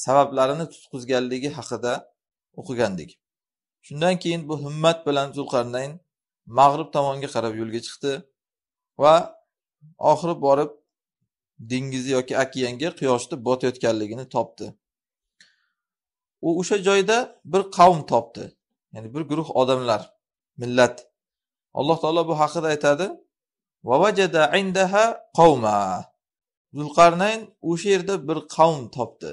sabablarini tutqizganligi haqida o'qigandik. Shundan keyin bu himmat bilan Zulqarnayn mag'rib tomonga qarab yo'lga chiqdi va oxiri borib dengizi yoki okeanga quyoshni botayotganligini topdi. U o'sha joyda bir qavm topdi, ya'ni bir guruh odamlar, millat. Alloh taolo bu haqida aytadi: "Va vajada indaha Zulqarnayn o'sha yerda bir qavm topdi.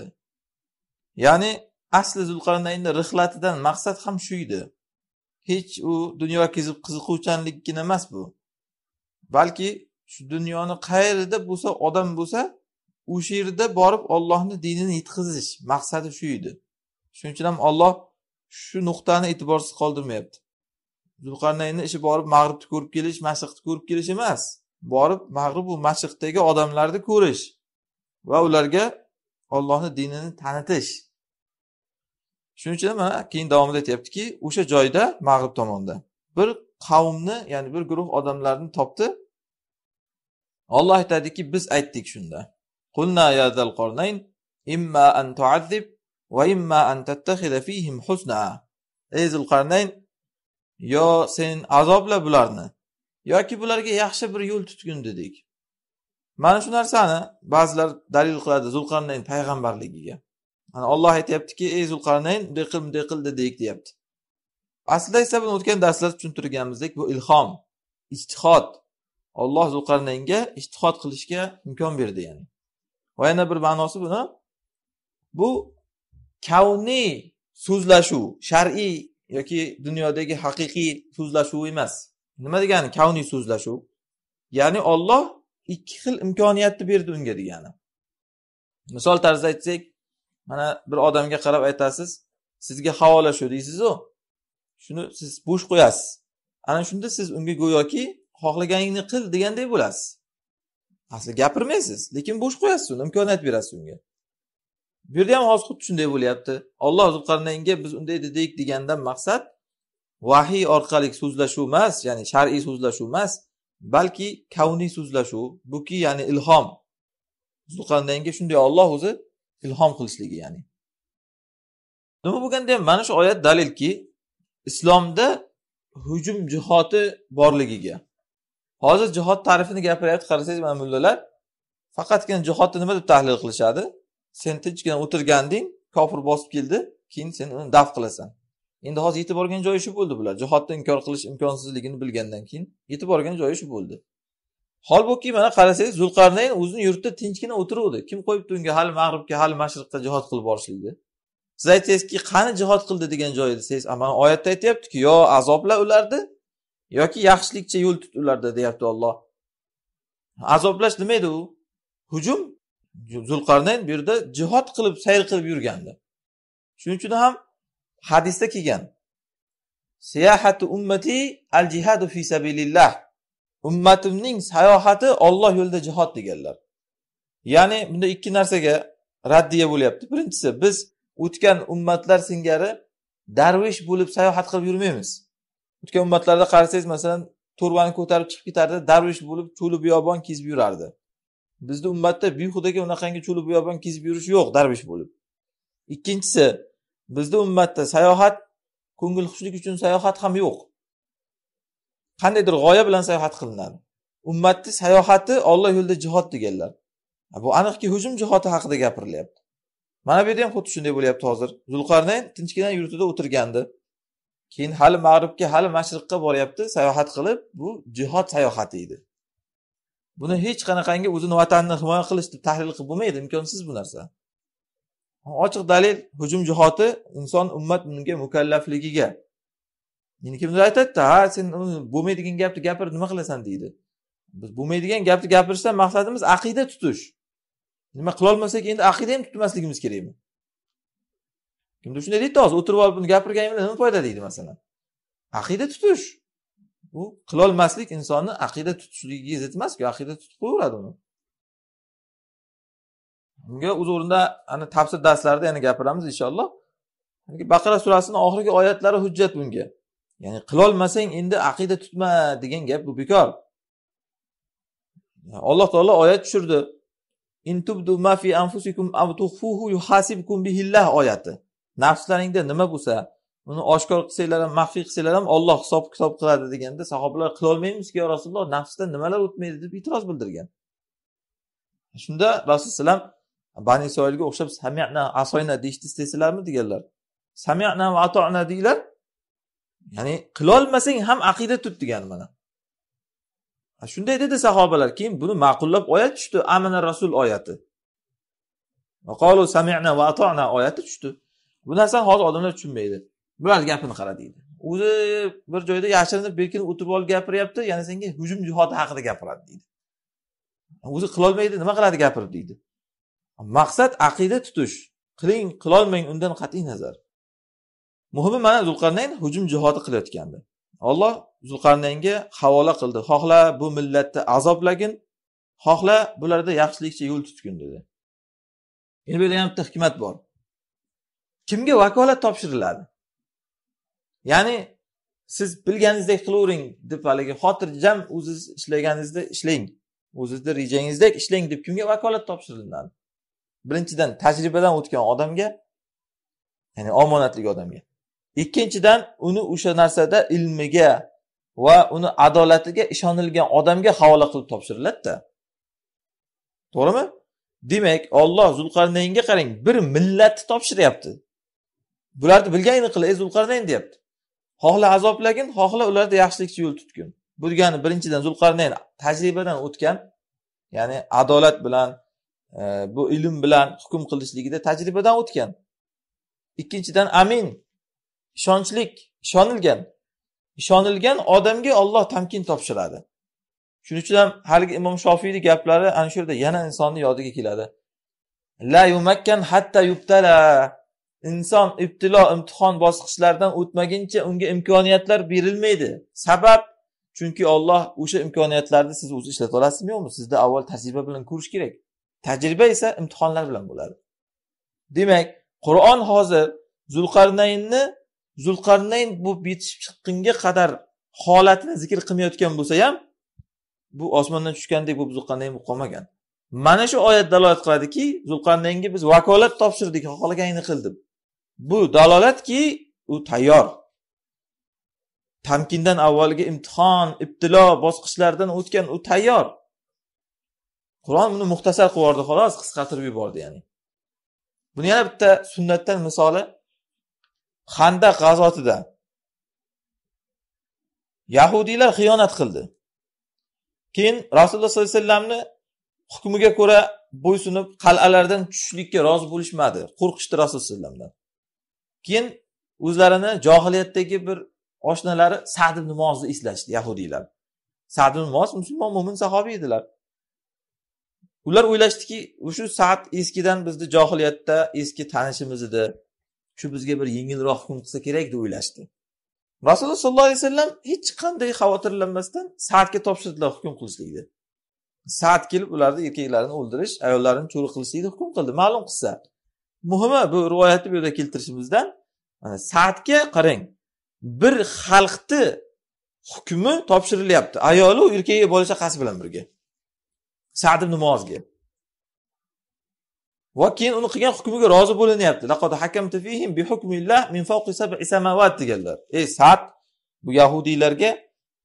Ya'ni asli Zulqarnaynni rixlatidan maqsad ham shu edi. Hech u dunyoga qiziquvchanlikgina emas bu. Balki shu dunyoni qayerida bo'lsa odam bo'lsa, o'sha yerda borib ollohni dinini yetkazish maqsadi shu edi. Shuning uchun ham Alloh shu nuqtani e'tiborsiz qoldirmayapti. zulqarnayni ishi borib mag'ribni ko'rib kelish, mashriqni ko'rib kelish emas. Borib mag'rib va mashriqdagi odamlarni ko'rish va ularga ollohni dinini tanitish shuning uchun mana keyin davomida aytyaptiki o'sha joyda mag'rib tomonda bir qavmni ya'ni bir guruh odamlarni topdi olloh aytadiki biz aytdik shunda qulna ya imma an tuazzib imma an fihim husna ey zulqarnayn yo sen azobla bularni yoki bularga yaxshi bir yo'l tutgin dedik mana shu narsani ba'zilar dalil qiladi zulqarnayn payg'ambarligiga ana olloh aytyaptiki ey zulqarnayn bunday qil bunday qil dedik deyapti aslida esa buni o'tgan darslarda tushuntirganimizdek bu ilhom ijtihod olloh zulqarnaynga ijtihod qilishga imkon berdi ya'ni va yana bir ma'nosi buni bu kavniy so'zlashuv shar'iy yoki dunyodagi haqiqiy so'zlashuv emas nima degani kavniy so'zlashuv ya'ni olloh ikki xil imkoniyatni berdi unga degani misol tarzida aytsak mana bir odamga qarab aytasiz sizga havola shu deysizu shuni siz bo'sh qo'yasiz ana shunda siz unga go'yoki xohlaganingni qil deganday bo'lasiz asli gapirmaysiz lekin bo'sh qo'yasiz uni imkoniyat berasiz unga bu yerda ham hozir xuddi shunday bo'lyapti alloh zulqarnaynga biz unday dedik degandan maqsad vahiy orqali so'zlashuv emas ya'ni shar'iy so'zlashuv emas balki kavniy so'zlashuv buki ya'ni ilhom zulqarnaynga shunday olloh o'zi ilhom qilishligi ya'ni nima bo'lganda ham mana shu oyat dalilki islomda hujum jihoti borligiga hozir jihod ta'rifini gapiryapti qarasangiz mana mullalar faqatgina jihodni nima deb tahlil qilishadi sen tinchgina o'tirganding kofir bosib keldi keyin sen uni daf qilasan endi hozir yetib borgan joyi shu bo'ldi bular jihodni inkor qilish imkonsizligini bilgandan keyin yetib borgan joyi shu bo'ldi holbuki mana qarasangiz zulqarnayn o'zini yurtida tinchgina o'tiruvdi kim qo'yibdi unga hali mag'ribga hali mashriqqa jihod qilib borishlikni siz aytasizki qani jihod qildi degan joyi desangiz mana oyatda aytyaptiki yo azobla ularni yoki yaxshilikcha yo'l tut ularda deyapti olloh azoblash nima edi u hujum zulqarnayn bu yerda jihod qilib sayr qilib yurgandi shuning uchun ham hadisda kelgan siyahatu ummati al jihadu fi sabilillah ummatimning sayohati Alloh yo'lida jihod deganlar ya'ni bunda ikki narsaga raddiya bo'lyapti birinchisi biz o'tgan ummatlar singari darvish bo'lib sayohat qilib yurmaymiz o'tgan ummatlarda qarasangiz masalan to'rvani ko'tarib chiqib ketardi darvish bo'lib cho'li biyobon kezib yurardi bizni ummatda behudaga unaqangi cho'li biyobon kezib yurish yo'q darvish bo'lib ikkinchisi bizni ummatda sayohat ko'ngil xushlik uchun sayohat ham yo'q qandaydir g'oya bilan sayohat qilinadi ummatni sayohati olloh yo'lida jihod deganlar bu aniqki hujum jihodi haqida gapirilyapti mana bu yerda ham xuddi shunday bo'lyapti hozir zulqarnayn tinchgina yurtida o'tirgandi keyin hali mag'ribga hali mashriqqa boryapti sayohat qilib bu jihod sayohati edi buni hech qanaqangi o'zini vatanini himoya qilish deb tahlil qilib bo'lmaydi imkonsiz bu narsa ochiq dalil hujum jihoti inson ummat bunga mukallafligiga endi kimdir aytadida ha sen bo'lmaydigan gapni gapirib nima qilasan deydi biz bo'lmaydigan gapni gapirishdan maqsadimiz aqida tutish nima qilolmasak endi aqida ham tutmasligimiz kerakmi kimdir shunday deydida hozir o'tirib olib buni gapirganimdan nima foyda deydi masalan aqida tutish u qilolmaslik insonni aqida tutishligiga zid emasku aqida tutib qo'yaveradi uni unga o'z o'rnida ana tafsir darslarida yana gapiramiz inshaalloh baqara surasini oxirgi oyatlari hujjat bunga ya'ni qilolmasang endi aqida tutma degan gap bu bekor alloh taolo oyat tushirdi intubdu ma fi anfusikum aw tukhfuhu yuhasibkum bihillah oyati nafslaringda nima bo'lsa uni oshkor qilsanglar ham maxfiy qilsanglar ham olloh hisob kitob qiladi deganda sahobalar qilolmaymizki yo rasululloh nafsda nimalar o'tmaydi deb e'tiroz bildirgan shunda rasululloh alayhivasallam bani isroilga o'xshab samyana asoyna deyishni istaysizlarmi deganlar samyana va atona deyglar ya'ni qilolmasang ham aqida tut degani mana shunday dedi sahobalar keyin buni ma'qullab oyat tushdi amana rasul oyati samina va atona oyati tushdi bu narsani hozir odamlar tushunmaydi bularni gapini qara deydi o'zi bir joyda yashirinib berkinib o'tirib olib gapiryapti yana senga hujum jihodi haqida gapiradi deydi o'zi qilolmaydi nima qiladi gapirib deydi maqsad aqida tutish qiling qilolmang undan qat'iy nazar muhimi mana zulqarnayn hujum jihodi qilayotgandi olloh zulqarnaynga havola qildi xohla bu millatni azoblagin xohla bularda yaxshilikcha yo'l tutgin dedi endi bu yerda ham bitta hikmat bor kimga vakolat topshiriladi ya'ni siz bilganingizdek qilavering deb haligi xotirjam o'ziz ishlaganingizda ishlang o'zizni rejangizdek ishlang deb kimga vakolat topshiriladi birinchidan tajribadan o'tgan odamga ya'ni omonatli odamga ikkinchidan uni o'sha narsada ilmiga va uni adolatiga ishonilgan odamga havola qilib topshiriladida to'g'rimi demak olloh zulqarnaynga qarang bir millatni topshiryapti bularni bilganingni qil ey zulqarnayn deyapti xohla azoblagin xohla ularda yaxshilikcha yo'l tutgin bu degani birinchidan zulqarnayn tajribadan o'tgan ya'ni adolat bilan e, bu ilm bilan hukm qilishligida tajribadan o'tgan ikkinchidan amin ishonchlik ishonilgan ishonilgan odamga olloh tamkin topshiradi shuning uchun ham haligi imom shofiyni gaplari ana shu yerda yana insonni yodiga keladi la yumakkan hatta yubtala inson ibtilo imtihon bosqichlaridan o'tmaguncha unga imkoniyatlar berilmaydi sabab chunki olloh o'sha imkoniyatlarni siz o'zi ishlata olasizmi yo'qmi sizda avval tajriba bilan ko'rish kerak tajriba esa imtihonlar bilan bo'ladi demak qur'on hozir zulqarnaynni zulqarnayn bu yetishib chiqqunga qadar holatini zikr qilmayotgan bo'lsa ham bu osmondan tushgandek bo'lib zulqarnayn bo'lib qolmagan mana shu oyat dalolat qiladiki zulqarnaynga biz vakolat topshirdik xohlaganingni qil deb bu dalolatki u tayyor tamkindan avvalgi imtihon ibtilo bosqichlardan o'tgan u tayyor qur'on buni muxtasar qilib yubordi xolos qisqartirib yubordi ya'ni buni yana bitta sunnatdan misoli handaq g'azotida yahudiylar xiyonat qildi. Keyin Rasululloh sollallohu alayhi vasallamni hukmiga ko'ra bo'ysunib qal'alardan tushishlikka rozi bo'lishmadi. Qo'rqishdi Rasululloh sallamdan. Keyin o'zlarini johiliyatdagi bir oshnalari Sa'd namozni eslashdi yahudiylar. Sa'd namoz musulmon mo'min sahobiy edilar. Ular o'ylashdiki, shu Sa'd eskidan bizni johiliyatda eski tanishimiz edi. shu bizga bir yengilroq hukm qilsa kerak deb o'ylashdi rasululloh sollallohu alayhi vasallam hech qanday xavotirlanmasdan saatga topshirdilar hukm qilishlikni saat kelib ularni erkaklarini o'ldirish ayollarini cho'ri qilishlikni hukm qildi ma'lum qilsa muhimi bu rivoyatni bu yerda keltirishimizdan saatga qarang bir xalqni hukmi topshirilyapti ayoli erkagiga bola chaqasi bilan birga sad ibn muozga va keyin uni qilgan hukmiga rozi bo'linyapti bi hukmillah min fawqi sab'i samawat deganlar ey sad bu yahudiylarga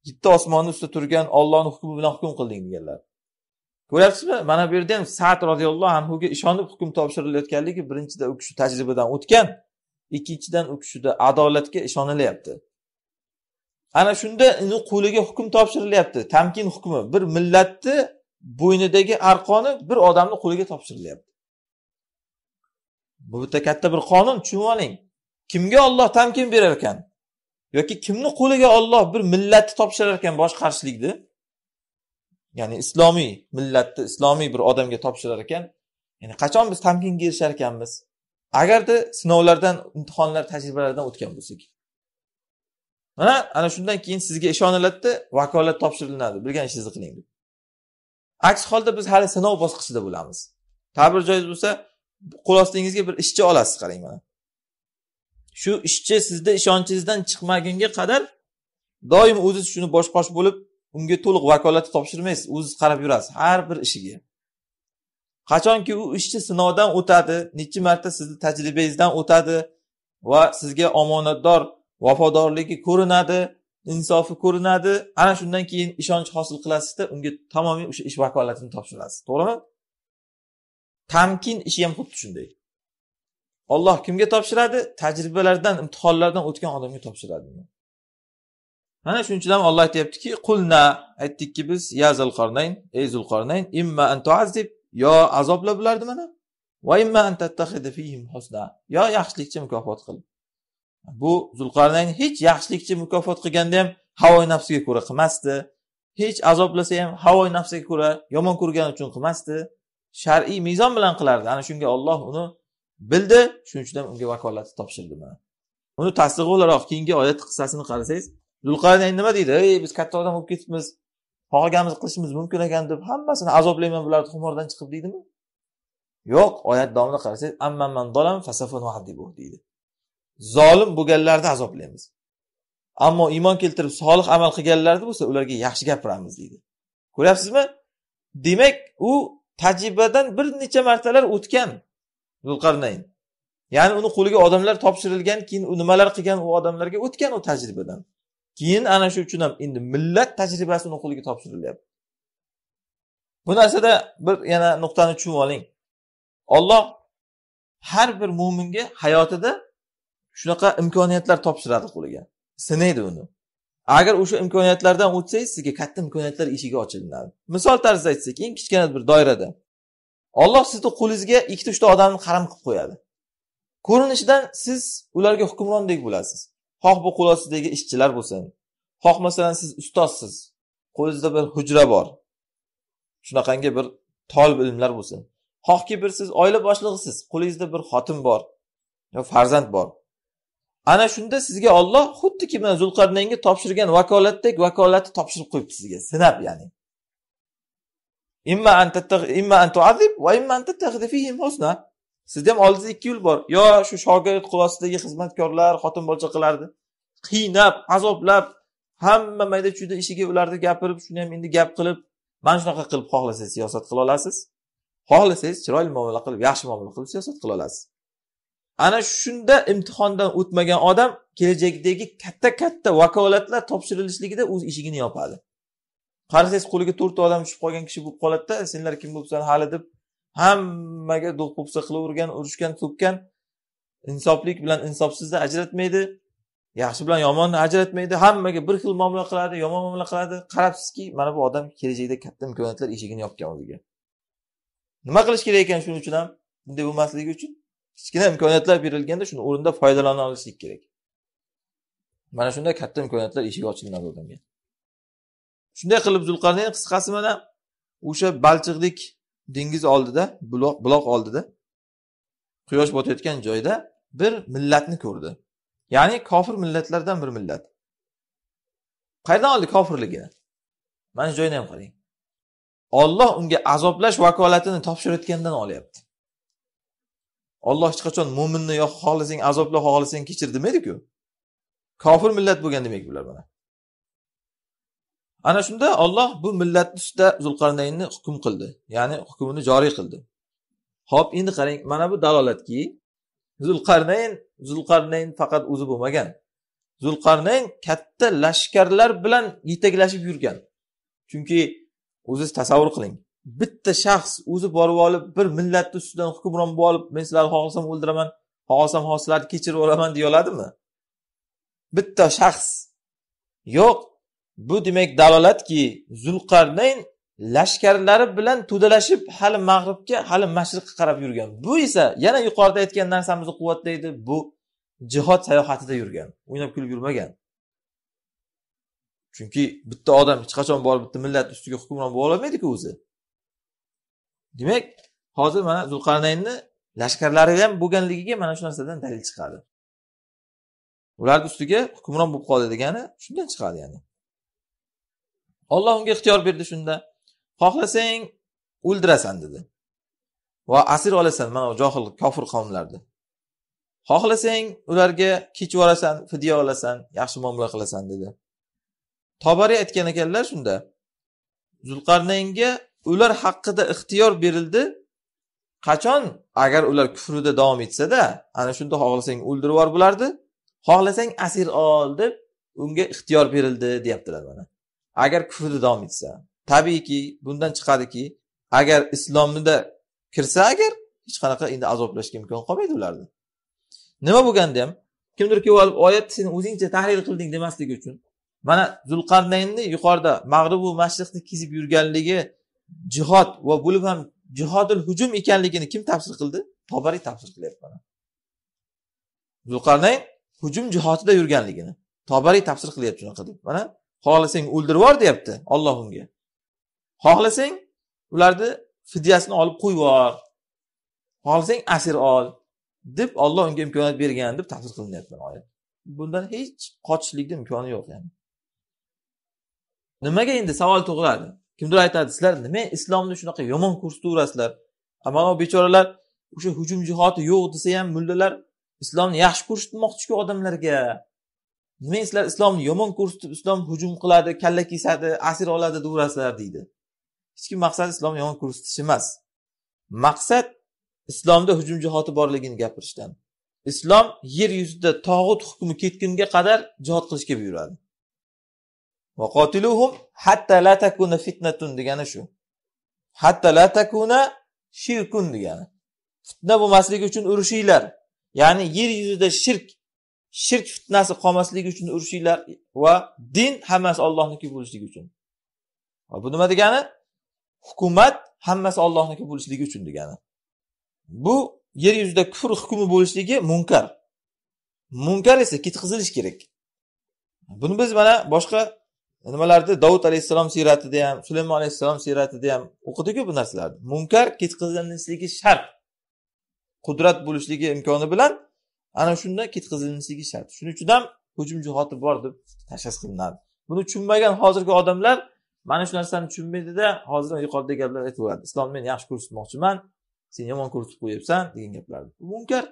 yetti osmonni ustida turgan ollohni hukmi bilan hukm qilding deganlar ko'ryapsizmi mana bu yerda ham sad roziyallohu anhuga ishonib hukm topshirilayotganligi birinchidan u kishi tajribadan o'tgan ikkinchidan u kishida adolatga ishonilyapti ana shunda uni qo'liga hukm topshirilyapti tamkin hukmi bir millatni bo'ynidagi arqoni bir odamni qo'liga topshirilyapti bu bitta katta bir qonun tushunib oling kimga olloh tamkin berar ekan yoki kimni qo'liga olloh bir millatni topshirar ekan boshqarishlikni ya'ni islomiy millatni islomiy bir odamga topshirar ekan ya'ni qachon biz tamkinga erishar ekanmiz agarda sinovlardan imtihonlar tajribalardan o'tgan bo'lsak mana ana shundan keyin sizga ishoniladida vakolat topshirilinadi bilgan ishingizni qiling deb aks holda biz hali sinov bosqichida bo'lamiz ta'bir joiz bo'lsa qo'l ostingizga bir ishchi olasiz qarang mana shu ishchi sizni ishonchingizdan chiqmagunga qadar doim o'zi shuni qosh bo'lib unga to'liq vakolatni topshirmaysiz o'zi qarab yurasiz har bir ishiga qachonki u ishchi sinovdan o'tadi necha marta sizni tajribangizdan o'tadi va sizga omonatdor vafodorligi ko'rinadi insofi ko'rinadi ana shundan keyin ishonch hosil qilasizda unga tamomiy o'sha ish vakolatini topshirasiz to'g'rimi tamkin ishi ham xuddi shunday olloh kimga topshiradi tajribalardan imtihonlardan o'tgan odamga topshiradi mana shuning uchun ham olloh aytyaptiki qulna aytdikki biz ya zulqarnayn ey zulqarnayn imma an yo azobla bularni mana va imma an fihim husna yo yaxshilikcha mukofot qil bu zulqarnayn hech yaxshilikcha mukofot qilganda ham havo nafsiga ko'ra qilmasdi hech azoblasa ham havo nafsiga ko'ra yomon ko'rgani uchun qilmasdi shar'iy mezon bilan qilardi ana shunga olloh uni bildi shuning uchun ham unga vakolatni topshirdi mana uni tasdig'i o'laroq keyingi oyat qissasini qarasangiz zulqarnayn nima deydi ey biz katta odam bo'lib ketibmiz xohlaganimizni qilishimiz mumkin ekan deb hammasini azoblayman bularni xumordan chiqib deydimi yo'q oyat davomida qarasangiz deydi zolim bo'lganlarni azoblaymiz ammo iymon keltirib solih amal qilganlarni bo'lsa ularga yaxshi gapiramiz deydi ko'ryapsizmi demak u tajribadan bir necha martalar o'tgan zulqarnayn ya'ni uni qo'liga odamlar topshirilgan keyin u nimalar qilgan u odamlarga o'tgan u tajribadan keyin ana shu uchun ham endi millat tajribasi uni qo'liga topshirilyapti bu narsada bir yana nuqtani tushunib oling olloh har bir mo'minga hayotida shunaqa imkoniyatlar topshiradi qo'liga sinaydi uni agar o'sha imkoniyatlardan o'tsangiz sizga katta imkoniyatlar eshigi ochilinadi misol tarzida aytsak eng kichkina bir doirada olloh sizni qo'lingizga ikkita uchta odamni qaram qilib qo'yadi ko'rinishidan siz ularga hukmrondek bo'lasiz xoh bu qo'l ostidagi ishchilar bo'lsin xoh masalan siz ustozsiz qo'lingizda bir hujra bor shunaqangi bir tolib ilmlar bo'lsin xohki bir siz oila boshlig'isiz qo'lingizda bir xotin bor yo farzand bor ana shunda sizga olloh xuddiki mana zulqarnaynga topshirgan vakolatdek vakolatni topshirib qo'yibdi sizga sinab ya'ni imma imma an tuazib imma husna sizni ham oldingizda ikki yo'l bor yo shu shogird qulosidagi xizmatkorlar xotin bolchaqalarni qiynab azoblab hamma mayda chuyda ishiga ularni gapirib shuni ham endi gap qilib mana shunaqa qilib xohlasangiz siyosat qila olasiz xohlasangiz chiroyli muomala qilib yaxshi muomala qilib siyosat qila olasiz ana shunda imtihondan o'tmagan odam kelajakdagi katta katta vakolatlar topshirilishligida o'z eshigini yopadi qarasangiz qo'liga to'rtta odam tushib qolgan kishi bo'lib qoladida senlar kim bo'libsan hali deb hammaga po'pisa qilavergan urushgan so'kkan insoflik bilan insofsizni ajratmaydi yaxshi bilan yomonni ajratmaydi hammaga bir xil muomala qiladi yomon muomala qiladi qarabsizki mana bu odam kelajakda katta imkoniyatlar eshigini yopgan o'ziga nima qilish kerak ekan shuning uchun ham bunday bo'lmasligi uchun kichkina imkoniyatlar berilganda shuni o'rinda foydalana olishlik kerak mana shunday katta imkoniyatlar eshigi ochiladi odamga shunday qilib zulqarnayn qisqasi mana o'sha balchiqlik dengiz oldida buloq buloq oldida quyosh botayotgan joyda bir millatni ko'rdi ya'ni kofir millatlardan bir millat qayerdan oldi kofirligini mana shu joyni ham qarang olloh unga azoblash vakolatini topshirayotgandan olyapti olloh hech qachon mo'minni yo xohlasang azobla xohlasang kechir demaydiku kofir millat bo'lgan demak bular mana ana shunda olloh bu millatni ustida zulqarnaynni hukm qildi ya'ni hukmini joriy qildi ho'p endi qarang mana bu dalolatki zulqarnayn zulqarnayn faqat o'zi bo'lmagan zulqarnayn katta lashkarlar bilan yetaklashib yurgan chunki o'zingiz tasavvur qiling bitta shaxs o'zi borib olib bir millatni ustidan hukmron bo'lib olib men sizlarni xohlasam o'ldiraman xohlasam sizlarni kechirib olaman deya oladimi bitta shaxs yo'q bu demak dalolatki zulqarnayn lashkarlari bilan to'dalashib hali mag'ribga hali mashriqqa qarab yurgan bu esa yana yuqorida aytgan narsamizni quvvatlaydi bu jihod sayohatida yurgan o'ynab kulib yurmagan chunki bitta odam hech qachon borib bitta millat ustiga hukmron bo'la olmaydiku o'zi demak hozir mana zulqarnaynni lashkarlari ham bo'lganligiga mana shu narsadan dalil chiqadi ularni ustiga hukmron bo'lib qoldi degani shundan chiqadi ya'ni olloh unga ixtiyor berdi shunda xohlasang o'ldirasan dedi va asir olasan mana johil kofir qavmlarni xohlasang ularga kechib yuborasan fidya olasan yaxshi muomala qilasan dedi tobariy aytgan ekanlar shunda zulqarnaynga ular haqida ixtiyor berildi qachon agar ular kufrida davom etsada ana shunda xohlasang o'ldirib yubor bularni xohlasang asir ol deb unga ixtiyor berildi deyaptilar mana agar kufrda davom etsa tabiiyki bundan chiqadiki agar islomda kirsa agar hech qanaqa endi azoblashga imkon qolmaydi ularni nima bo'lganda ham kimdir kelib olib oyatni sen o'zingcha tahlil qilding demasligi uchun mana zulqarnaynni yuqorida mag'ribu mashriqni kezib yurganligi jihod va bo'lib ham jihodil hujum ekanligini kim tafsir qildi tobariy tafsir qilyapti mana zulqarnayn hujum jihodida yurganligini tobariy tafsir qilyapti shunaqa deb mana xohlasang o'ldirib yubor deyapti olloh unga xohlasang ularni fidyasini olib qo'yib yubor xohlasang asir ol deb olloh unga imkoniyat bergan deb tafsir qilinyapti mana oyat bundan hech qochishlikni imkoni yo'q ya'ni nimaga endi savol tug'iladi kimdir aytadi sizlar nima islomni shunaqa yomon ko'rsataverasizlar ammo bechoralar o'sha hujum jihoti yo'q desa ham mullalar islomni yaxshi ko'rsatmoqchiku odamlarga nima sizlar islomni yomon ko'rsatib islom hujum qiladi kalla kesadi asir oladi deyverasizlar deydi hech kim maqsad islomni yomon ko'rsatish emas maqsad islomda hujum jihoti borligini gapirishdan islom yer yuzida tog'ut hukmi ketgunga qadar jihod qilishga buyuradi qotiluhum hatta la takuna fitnatun degani shu hatta la takuna shirkun degani fitna bo'lmasligi uchun urushinglar ya'ni yer yuzida shirk shirk fitnasi qolmasligi uchun urushinglar va din hammasi ollohniki bo'lishligi uchun va bu nima degani hukumat hammasi ollohniki bo'lishligi uchun degani bu yer yuzida kufr hukmi bo'lishligi munkar munkar esa ketkazilishi kerak buni biz mana boshqa nimalarda davud alayhissalom siyratida ham sulaymon alayhissalom siyratida ham o'qidiku bu narsalarni munkar ketkazilinishligi shart qudrat bo'lishligi imkoni bilan ana shunda ketkazilinishligi shart shuning uchun ham hujum jihoti bor deb tashxis qilinadi buni tushunmagan hozirgi odamlar mana shu narsani tushunmaydida hozir yuqorida gaplar aytaveradi islomni men yaxshi ko'rsatmoqchiman sen yomon ko'rsatib qo'yyapsan degan gaplar munkar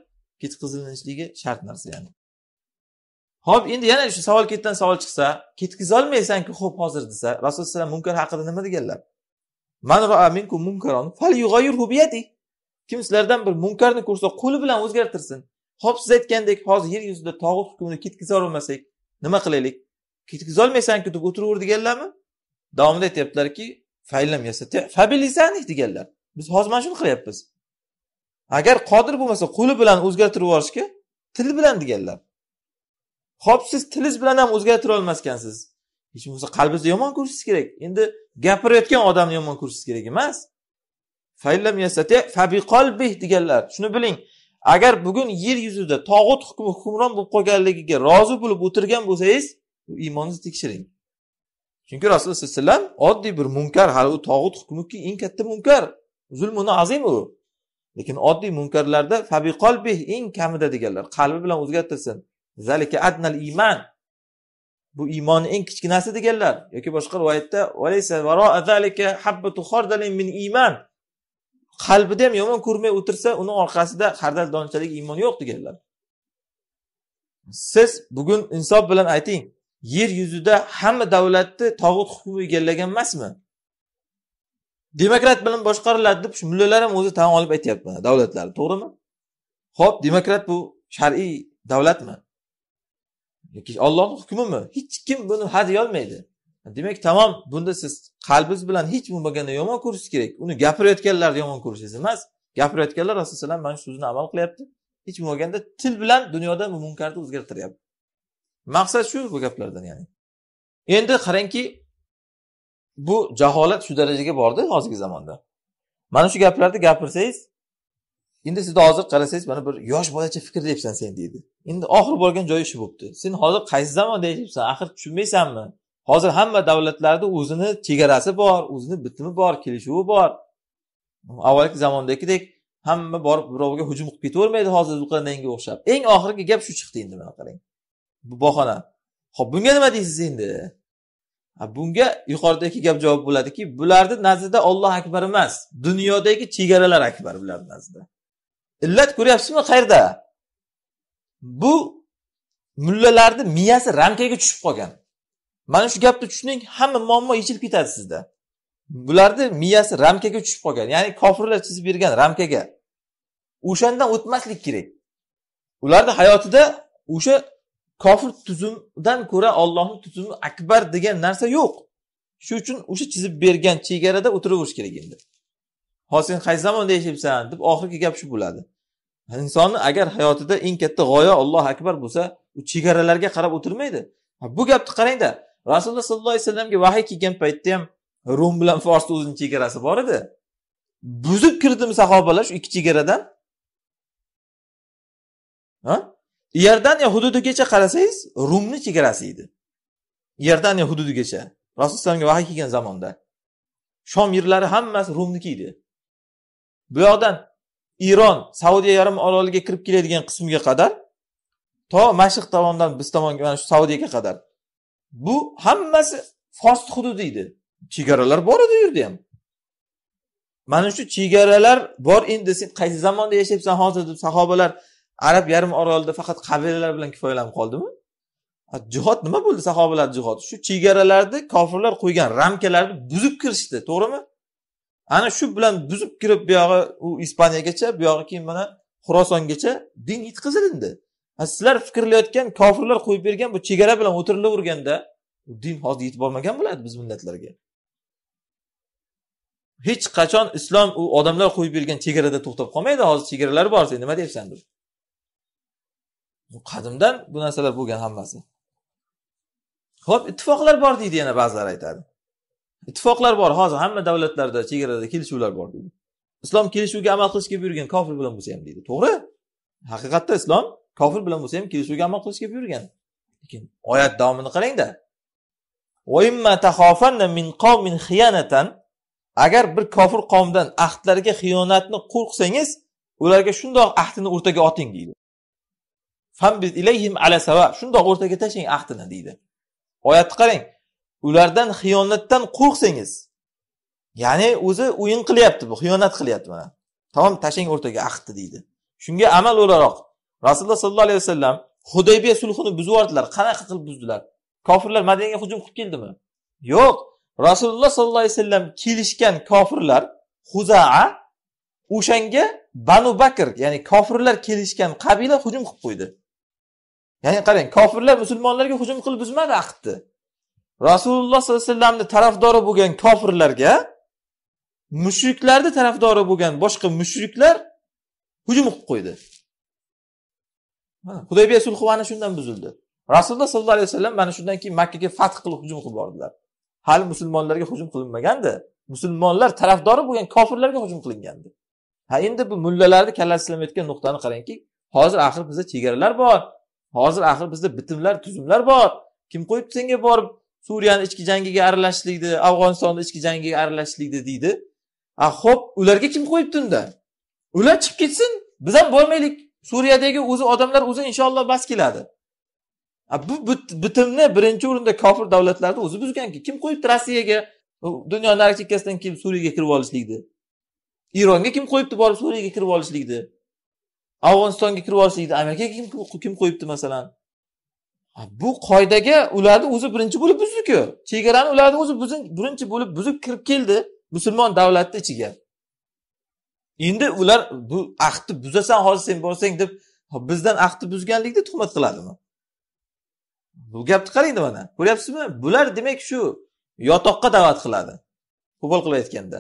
ketkazilishligi shart narsa ya'ni ho'p endi yana shu savol ketdan savol chiqsa ketkazolmaysanku ho'p hozir desa rasululloh alayhi munkar haqida nima deganlar man roa minkum munkaron fal kim sizlardan bir munkarni ko'rsa qo'li bilan o'zgartirsin ho'p siz aytgandek hozir yer yuzida tog'ut hukmini ketkazolmasak nima qilaylik ketkazolmaysanku deb o'tiraver deganlarmi davomida aytyaptilarki deganlar biz hozir mana shuni qilyapmiz agar qodir bo'lmasa qo'li bilan o'zgartirib yuborishga til bilan deganlar hop siz tiliz bilan ham o'zgartira olmaskansiz hech bo'lmasa qalbingizni yomon ko'rishingiz kerak endi gapirayotgan odamni yomon ko'rishingiz kerak emas deganlar shuni biling agar bugun yer yuzida tog'ut hukmi hukmron bo'lib qolganligiga rozi bo'lib o'tirgan bo'lsangiz iymoningizni tekshiring chunki rasululloh sallallohu alayhi vasallam oddiy bir munkar hali u tog'ut hukmiki eng katta munkar zulmuni azim u lekin oddiy munkarlarda fabiqolbih eng kamida deganlar qalbi bilan o'zgartirsin zalika adnal iymon bu iymonni eng kichkinasi deganlar yoki boshqa rivoyatda min iymon qalbida ham yomon ko'rmay o'tirsa uni orqasida hardal donchalik iymon yo'q deganlar siz bugun insof bilan ayting yer yuzida hamma davlatni tog'ut hukmi egallagan emasmi demokrat bilan boshqariladi deb shu mullalar ham o'zi tan olib aytyapti davlatlarni to'g'rimi ho'p demokrat bu shar'iy davlatmi yoki Allohning hukmimi hech kim buni hadya olmaydi demak tamom bunda siz qalbingiz bilan hech bo'lmaganda yomon ko'rishingiz kerak uni gapirayotganlarni yomon ko'rishingiz emas gapirayotganlar rasululloh alayhi mana shu so'zni amal qilyapti hech bo'lmaganda til bilan dunyoda bu munkarni o'zgartiryapti maqsad shu bu gaplardan ya'ni endi qarangki bu jaholat shu darajaga bordi hozirgi zamonda mana shu gaplarni gapirsangiz endi sizni hozir qarasangiz mana bir yosh bolacha fikr deyapsan sen deydi endi oxiri borgan joyi shu bo'pti sen hozir qaysi zamonda yashayapsan axir tushunmaysanmi hozir hamma davlatlarni o'zini chegarasi bor o'zini bitimi bor kelishuvi bor avvalgi zamondagidek hamma borib birovga hujum qilib ketavermaydi hozir zuqrandanga o'xshab eng oxirgi gap shu chiqdi endi mana qarang bu bahona ho'p bunga nima deysiz endi bunga yuqoridagi gap javob bo'ladiki bularni nazdida olloh akbar emas dunyodagi chegaralar akbar bularni nazdida illat ko'ryapsizmi qayerda bu mullalarni miyasi ramkaga tushib qolgan mana shu gapni tushuning hamma muammo yechilib ketadi sizda bularni miyasi ramkaga tushib qolgan ya'ni kofirlar chizib bergan ramkaga o'shandan o'tmaslik kerak ularni hayotida o'sha kofir tuzumdan ko'ra ollohni tuzumi akbar degan narsa yo'q shuning uchun o'sha chizib bergan chegarada o'tiraverish kerak endi hozir sen qaysi zamonda yashayapsan deb oxirgi gap shu bo'ladi insonni agar hayotida eng katta g'oya ollohu akbar bo'lsa u chegaralarga qarab o'tirmaydi bu gapni qarangda rasululloh sollallohu alayhi vasallamga vahiy kelgan paytda ham rum bilan forsni o'zini chegarasi bor edi buzib kirdimi sahobalar shu ikki chegaradan iordaniya hududigacha qarasangiz rumni chegarasi edi iordaniya hududigacha rasululloh alayhi vahiy kelgan zamonda shom yerlari hammasi rumniki edi bu yoqdan eron saudiya yarim oroliga kirib keladigan qismga qadar to mashriq tomondan biz tomonga mana shu saudiyaga qadar bu hammasi fors hududi edi chegaralar bor edi u yerda ham mana shu chegaralar bor endi sen qaysi zamonda yashayapsan hozir deb sahobalar arab yarim orolida faqat qabilalar bilan kifoyalanib qoldimi jihod nima bo'ldi sahobalar jihodi shu chegaralarni kofirlar qo'ygan ramkalarni buzib kirishdi to'g'rimi ana shu bilan buzib kirib buyog'i u ispaniyagacha buyog'i keyin mana xurosongacha din yetkazilindi sizlar fikrlayotgan kofirlar qo'yib bergan bu chegara bilan o'tirilaverganda din hozir yetib bormagan bo'ladi biz millatlarga hech qachon islom u odamlar qo'yib bergan chegarada to'xtab qolmaydi hozir chegaralar bor sen nima deyapsan deb qadimdan bu narsalar bo'lgan hammasi ho'p ittifoqlar bor deydi yana ba'zilar aytadi ittifoqlar bor hozir hamma davlatlarda chegarada kelishuvlar bor deydi islom kelishuvga amal qilishga buyurgan kofir bilan bo'lsa ham deydi to'g'ri haqiqatda islom kofir bilan bo'lsa ham kelishuvga amal qilishga buyurgan lekin oyat davomini qarangda agar bir kofir qavmdan ahdlariga xiyonatni qo'rqsangiz ularga shundoq ahdini o'rtaga oting deydi shundoq o'rtaga tashlang ahdini deydi oyatni qarang ulardan xiyonatdan qo'rqsangiz ya'ni o'zi o'yin qilyapti bu xiyonat qilyapti mana tamom tashlang o'rtaga ahdni deydi shunga amal o'laroq rasululloh sollallohu alayhi vasallam hudaybiya sulhini buzib yubordilar qanaqa qilib buzdilar kofirlar madinaga hujum qilib keldimi yo'q rasululloh sollallohu alayhi vasallam kelishgan kofirlar huzaa o'shanga banu bakr ya'ni kofirlar kelishgan qabila hujum qilib qo'ydi ya'ni qarang kofirlar musulmonlarga hujum qilib buzmadi ahdni rasululloh sollallohu alayhi vasallamni tarafdori bo'lgan kofirlarga mushriklarni tarafdori bo'lgan boshqa mushriklar hujum qilib qo'ydi hudaybiya sulhi mana shundan buzildi rasululloh sollallohu alayhi vasallam mana shundan keyin makkaga fath qilib hujum qilib bordilar hali musulmonlarga hujum qilinmagandi musulmonlar tarafdori bo'lgan kofirlarga hujum qilingandi ha endi bu mullalarni kallasi silamayotgan nuqtani qarangki hozir axir bizda chegaralar bor hozir axir bizda bitimlar tuzumlar bor kim qo'yibdi senga borib suriyani ichki jangiga aralashishlikni afg'onistonni ichki jangiga aralashishlikni deydi a ho'p ularga kim qo'yibdi unda ular chiqib ketsin biz ham bormaylik suriyadagi o'zi odamlar o'zi inshaalloh bas keladi bu bitimni birinchi o'rinda kofir davlatlarni o'zi buzganki kim qo'yibdi rossiyaga dunyoni narigi chekkasidan kelib suriyaga kirib olishlikni eronga kim qo'yibdi borib suriyaga kirib olishlikni afg'onistonga kirib olishlikni amerikaga kim, kim qo'yibdi masalan bu qoidaga ularni o'zi birinchi bo'lib buzdiku chegarani ularni o'zi birinchi bo'lib buzib kirib keldi musulmon davlatni ichiga endi ular bu ahdni buzasan hozir sen borsang deb bizdan ahdni buzganlikni tuhmat qiladimi bu gapni qarangda mana ko'ryapsizmi bular demak shu yotoqqa da'vat qiladi qo'pol qilib aytganda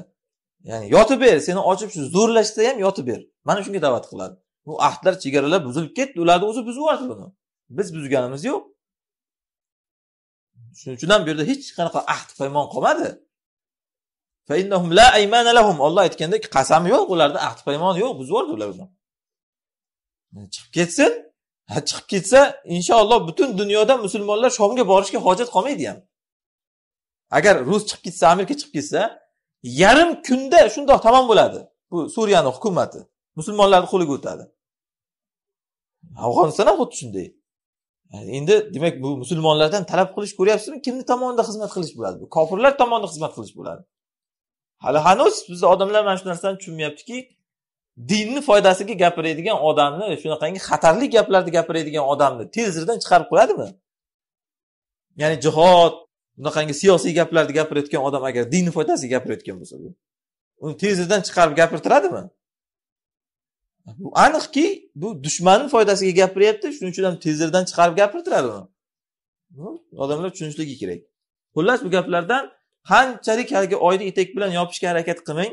ya'ni yotib ber seni ochib shu zo'rlashsa ham yotib ber mana shunga da'vat qiladi bu ahdlar chegaralar buzilib ketdi ularni o'zi buzib yubordi buni biz buzganimiz yo'q shuning uchun ham bu yerda hech qanaqa ahd paymon qolmadi olloh aytgandek qasam yo'q ularda ahd paymon yo'q buzib yubordi ular uni chiqib ketsin chiqib ketsa inshaalloh butun dunyoda musulmonlar shomga borishga hojat qolmaydi ham agar rus chiqib ketsa amerika chiqib ketsa yarim kunda shundoq tamom bo'ladi bu suriyani hukumati musulmonlarni qo'liga o'tadi afg'oniston ham xuddi shunday endi demak bu musulmonlardan talab qilish ko'ryapsizmi kimni tomonida xizmat qilish bo'ladi bu kofirlar tomonida xizmat qilish bo'ladi hali hanuz bizni odamlar mana shu narsani tushunmayaptiki dinni foydasiga gapiradigan odamni shunaqangi xatarli gaplarni gapiradigan odamni televizordan chiqarib qo'yadimi ya'ni jihod bunaqangi siyosiy gaplarni gapirayotgan odam agar dinni foydasiga gapirayotgan bo'lsa uni televizordan chiqarib gapirtiradimi aniqki bu dushmanni foydasiga gapiryapti shuning uchun ham tezirdan chiqarib gapirtiradi uni odamlar tushunishligi kerak xullas bu gaplardan qanchalik haligi oyni etak bilan yopishga harakat qilmang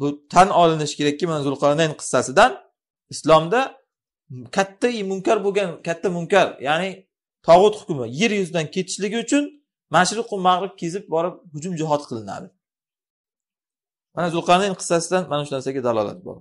bu tan olinishi kerakki mana zulqarnayn qissasidan islomda katta munkar bo'lgan katta munkar ya'ni tog'ut hukmi yer yuzidan ketishligi uchun mashriqu mag'rib kezib borib hujum jihod qilinadi mana zulqarnayn qissasidan mana shu narsaga dalolat bor